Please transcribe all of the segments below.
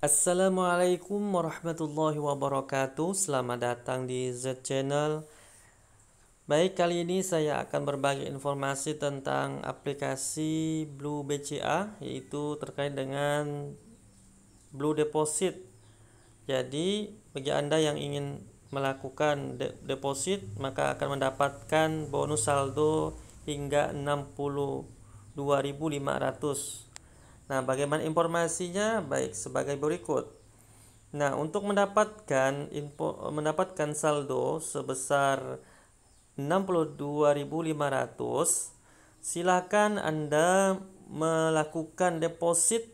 Assalamualaikum warahmatullahi wabarakatuh Selamat datang di Z Channel Baik kali ini saya akan berbagi informasi tentang aplikasi Blue BCA Yaitu terkait dengan Blue Deposit Jadi bagi anda yang ingin melakukan de deposit Maka akan mendapatkan bonus saldo hingga 62.500 Nah, bagaimana informasinya? Baik, sebagai berikut. Nah, untuk mendapatkan info, mendapatkan saldo sebesar 62.500, silakan Anda melakukan deposit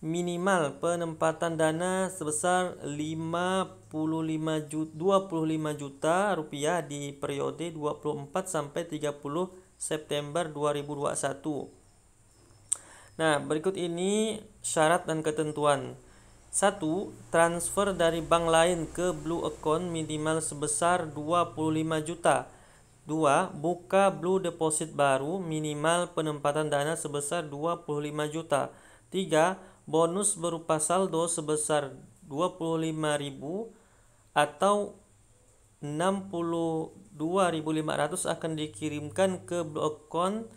minimal penempatan dana sebesar 55 juta, 25 juta rupiah di periode 24 sampai 30 September 2021. Nah, berikut ini syarat dan ketentuan. satu Transfer dari bank lain ke blue account minimal sebesar 25 juta. dua Buka blue deposit baru minimal penempatan dana sebesar 25 juta. tiga Bonus berupa saldo sebesar 25.000 atau 62.500 akan dikirimkan ke blue account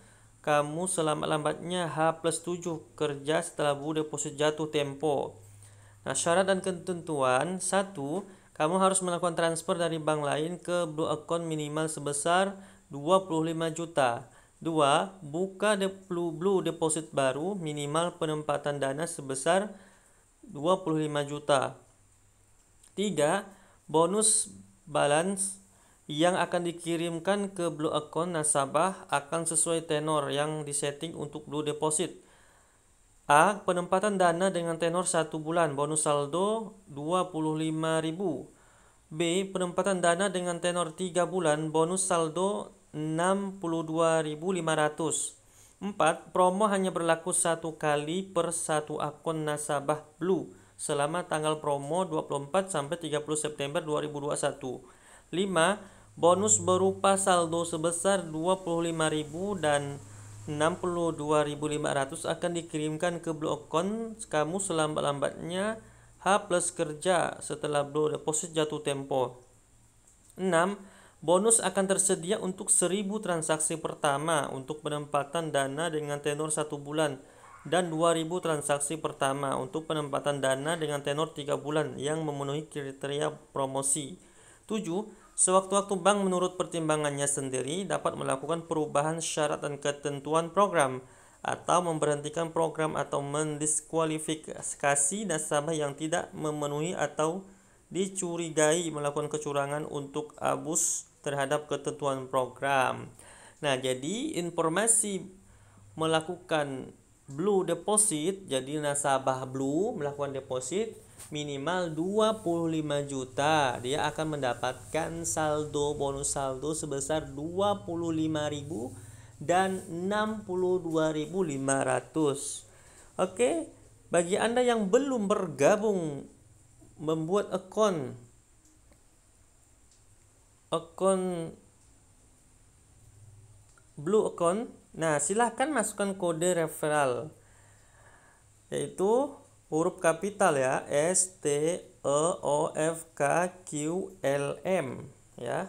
kamu selama-lambatnya H plus 7 kerja setelah Bu deposit jatuh tempo. Nah, syarat dan ketentuan satu Kamu harus melakukan transfer dari bank lain ke Blue Account minimal sebesar 25 juta. Dua, Buka de blue, blue deposit baru minimal penempatan dana sebesar 25 juta. Tiga, Bonus balance yang akan dikirimkan ke Blue Account nasabah akan sesuai tenor yang disetting untuk Blue Deposit. A. Penempatan dana dengan tenor 1 bulan, bonus saldo 25.000. B. Penempatan dana dengan tenor 3 bulan, bonus saldo 62.500. 4. Promo hanya berlaku satu kali per satu akun nasabah Blue selama tanggal promo 24 sampai 30 September 2021. 5 bonus berupa saldo sebesar 25.000 dan 62.500 akan dikirimkan ke blok account kamu selambat-lambatnya H plus kerja setelah blok deposit jatuh tempo. 6. Bonus akan tersedia untuk 1000 transaksi pertama untuk penempatan dana dengan tenor 1 bulan dan 2000 transaksi pertama untuk penempatan dana dengan tenor 3 bulan yang memenuhi kriteria promosi. 7. Sewaktu-waktu bank menurut pertimbangannya sendiri dapat melakukan perubahan syarat dan ketentuan program atau memberhentikan program atau mendiskualifikasi nasabah yang tidak memenuhi atau dicurigai melakukan kecurangan untuk abus terhadap ketentuan program. Nah, jadi informasi melakukan blue deposit, jadi nasabah blue melakukan deposit minimal 25 juta dia akan mendapatkan saldo bonus saldo sebesar 25.000 dan 62.500 oke bagi anda yang belum bergabung membuat akun akun blue account nah silahkan masukkan kode referral yaitu huruf kapital ya S T E O F K Q L M ya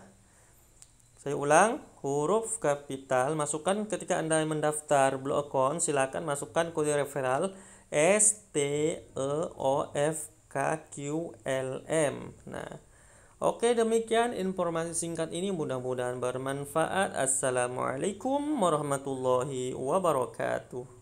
saya ulang huruf kapital masukkan ketika anda mendaftar blue account silakan masukkan kode referral S T E O F K Q L M nah Oke demikian informasi singkat ini mudah-mudahan bermanfaat Assalamualaikum warahmatullahi wabarakatuh